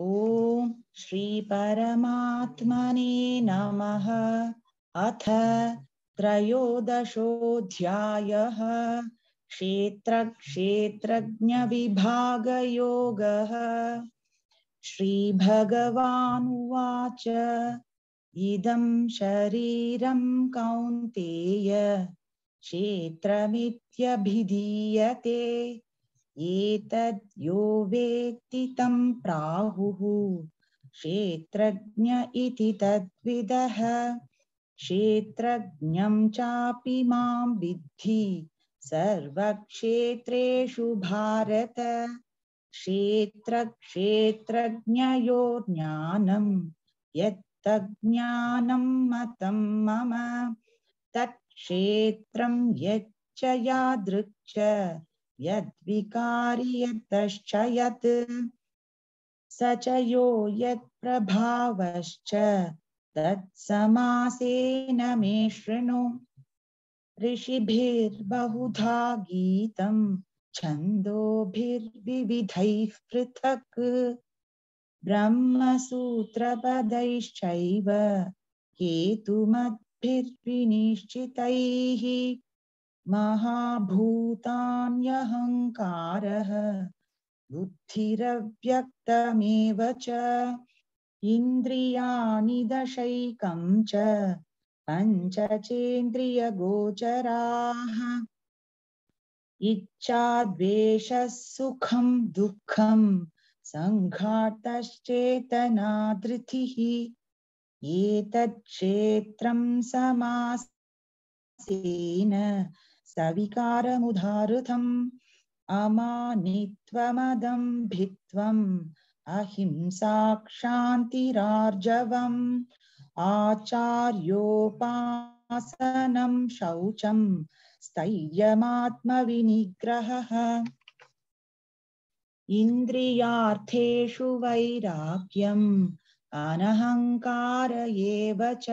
ओम श्री परमात्मने नमः अथ त्रयोदशोऽध्यायः क्षेत्रक्षेत्रज्ञविभागयोगः श्रीभगवानुवाच इदं शरीरं कौन्तेय क्षेत्रमित्यभिधीयते एतद् यो वेत्ति तं प्राहुः क्षेत्रज्ञ इति तद्विदः क्षेत्रज्ञं चापि मां विद्धि सर्वक्षेत्रेषु भारत क्षेत्रक्षेत्रज्ञयोर्ज्ञानं क्षेत्र मतं मम तत्क्षेत्रं यच्च यद्विकारी यद्दश्च यत् स च यो यत्प्रभावश्च तत्समासेन मे शृणु ऋषिभिर्बहुधा गीतं छन्दोभिर्विविधैः पृथक् ब्रह्मसूत्रपदैश्चैव हेतुमद्भिर्विनिश्चितैः महाभूतान्यहङ्कारः बुद्धिरव्यक्तमेव च इन्द्रियाणि दशैकं च पञ्चचेन्द्रियगोचराः इच्छाद्वेषः सुखं दुःखं सङ्घातश्चेतना धृतिः एतत् क्षेत्रं समासेन सविकारमुदारुतम् अमानित्वमदम्भित्वम् अहिंसाक्षान्तिरार्जवम् आचार्योपासनं शौचं स्थैर्यमात्मविनिग्रहः इन्द्रियार्थेषु वैराग्यम् अनहङ्कार एव च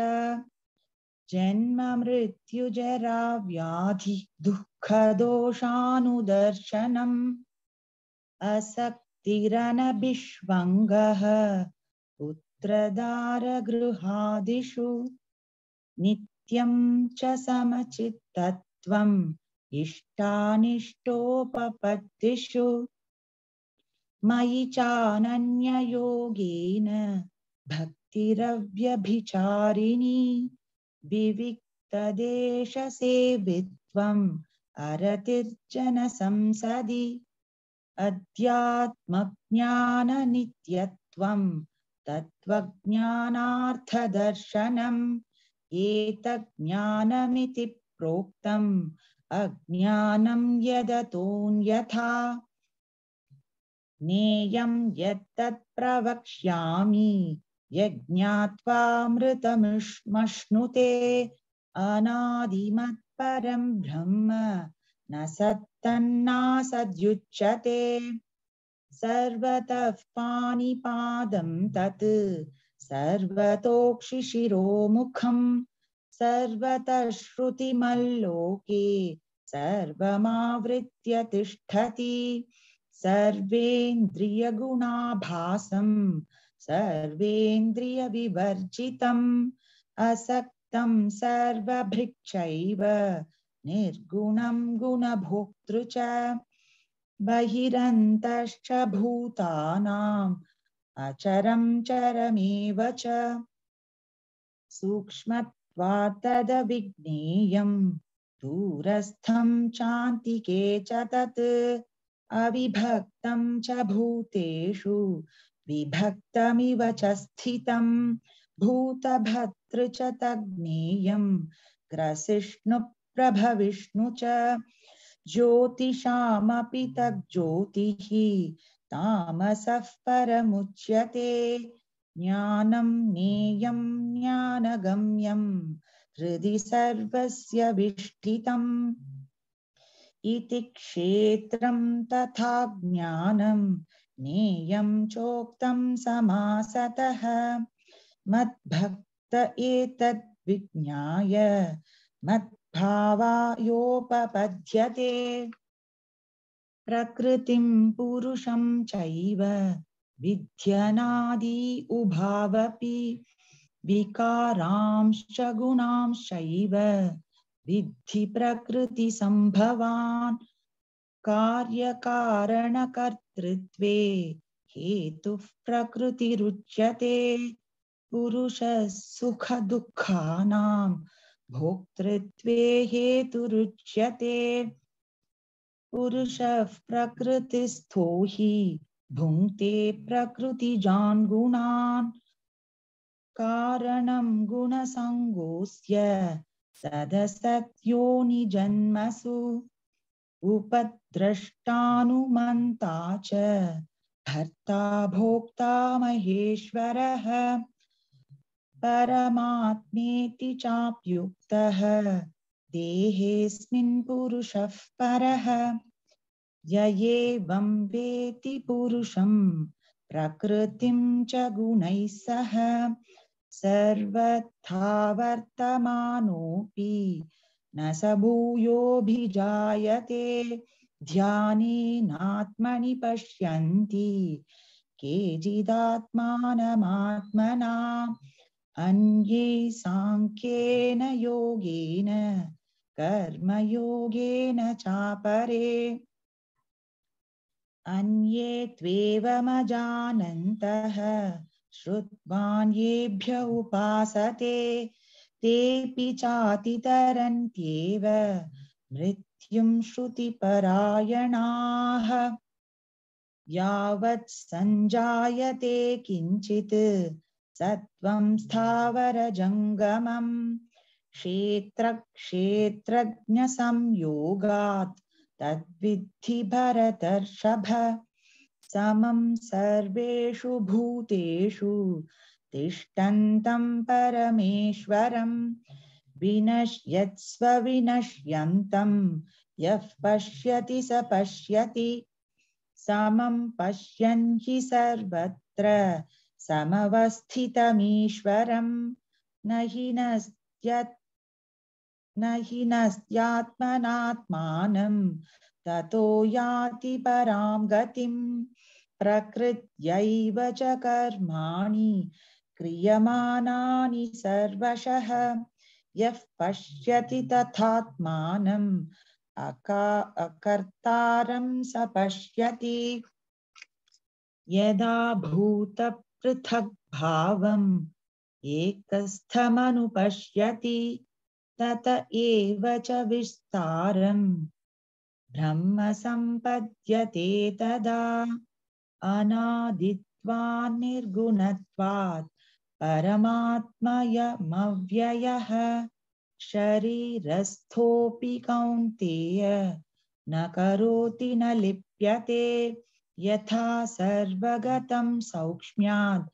जन्म मृत्युजरा व्याधि दुःखदोषानुदर्शनम् असक्तिरनभिष्वङ्गः पुत्रदारगृहादिषु नित्यं च समचित्तत्वम् इष्टानिष्टोपपत्तिषु मयि चानन्ययोगेन भक्तिरव्यभिचारिणी विविक्तदेशसेवित्वम् अरतिर्जनसंसदि अध्यात्मज्ञाननित्यत्वम् तत्त्वज्ञानार्थदर्शनम् एतज्ज्ञानमिति प्रोक्तम् अज्ञानं यदतोऽन्यथा नेयं यत्तत् प्रवक्ष्यामि यज्ञात्वामृतमश्नुते अनादिमत्परं ब्रह्म न सत्तन्नासद्युच्यते सर्वतः पाणिपादं तत् सर्वतोक्षिशिरोमुखम् सर्वतः श्रुतिमल्लोके सर्वमावृत्य तिष्ठति सर्वेन्द्रियगुणाभासम् सर्वेन्द्रियविवर्जितम् असक्तं सर्वभृक्षैव निर्गुणं गुणभोक्तृ च बहिरन्तश्च भूतानाम् अचरं चरमेव च सूक्ष्मत्वात्तदविज्ञेयम् दूरस्थं चान्तिके च तत् अविभक्तं भूतेषु विभक्तमिव च स्थितम् भूतभर्तृ च तज्ञेयम् विष्णु च ज्योतिषामपि तज्ज्योतिः तामसः परमुच्यते ज्ञानम् नेयम् ज्ञानगम्यम् हृदि सर्वस्य विष्ठितम् इति क्षेत्रम् तथा ज्ञानम् नेयम चोक्तम समासतः मत भक्त एतद् विज्ञाय मत भावायोपपद्यते प्रकृतिं पुरुषं चैव विध्यनादि उभावपि विकारांश्च गुणांश्चैव विद्धि प्रकृति प्रकृतिसम्भवान् कार्यकारणकर्तृत्वे हेतुः प्रकृतिरुच्यते सुख सुखदुःखानां भोक्तृत्वे हेतुरुच्यते पुरुषः प्रकृतिस्थो हि भुङ्क्ते उपद्रष्टानुमन्ता च भर्ता भोक्ता महेश्वरः परमात्मेति चाप्युक्तः देहेऽस्मिन् पुरुषः परः य एवं वेति पुरुषं प्रकृतिं च गुणैः सह सर्वथा वर्तमानोऽपि न स भूयोऽभिजायते ध्यानेनात्मनि पश्यन्ति केचिदात्मानमात्मना अन्ये साङ्ख्येन योगेन कर्मयोगेन चापरे अन्ये त्वेवमजानन्तः श्रुत्वान्येभ्य उपासते तेऽपि चातितरन्त्येव मृत्युं श्रुतिपरायणाः यावत् सञ्जायते किञ्चित् सत्त्वं स्थावरजङ्गमम् क्षेत्रक्षेत्रज्ञसंयोगात् तद्विद्धि भरतर्षभ समं सर्वेषु भूतेषु तिष्ठन्तं परमेश्वरं विनश्यत्स्वविनश्यन्तं यः पश्यति स पश्यति समं पश्यन् हि सर्वत्र न हि नस्त्यात्मनात्मानं ततो याति परां गतिं प्रकृत्यैव च कर्माणि क्रियमानानि सर्वशः यः पश्यति तथात्मानम् अकर्तारं स पश्यति यदा भूतपृथग्भावम् एकस्थमनुपश्यति तत एव च विस्तारम् ब्रह्म सम्पद्यते तदा अनादित्वान्निर्गुणत्वात् परमात्मयमव्ययः शरीरस्थोऽपि कौन्तेय न करोति न लिप्यते यथा सर्वगतं सौक्ष्म्यात्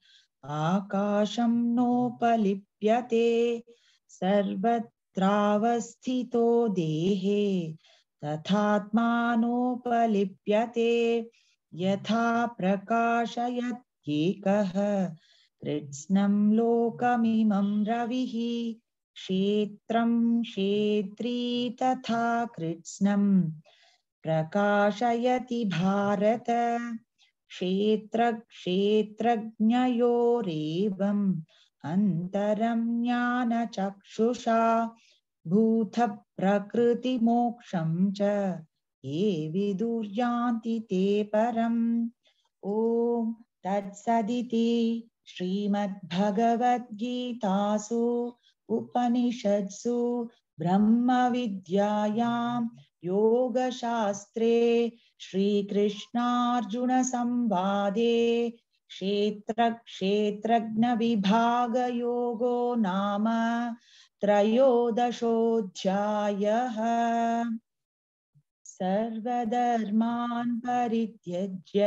आकाशं नोपलिप्यते सर्वत्रावस्थितो देहे तथात्मानोपलिप्यते यथा प्रकाशयत्येकः कृत्स्नं लोकमिमं रविः क्षेत्रं क्षेत्री तथा कृत्स्नं प्रकाशयति भारत क्षेत्रक्षेत्रज्ञयोरेवम् अन्तरं ज्ञानचक्षुषा भूतप्रकृतिमोक्षं च ये विदुर्यान्ति ते परम् ॐ तत्सदिति श्रीमद्भगवद्गीतासु उपनिषत्सु ब्रह्म विद्यायां योगशास्त्रे श्रीकृष्णार्जुनसंवादे क्षेत्रक्षेत्रज्ञविभागयोगो नाम त्रयोदशोऽध्यायः सर्वधर्मान् परित्यज्य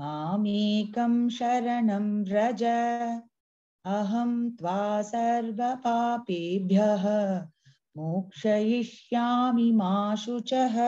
मामेकं शरणं व्रज अहं त्वा सर्वपापेभ्यः मोक्षयिष्यामि मा शुचः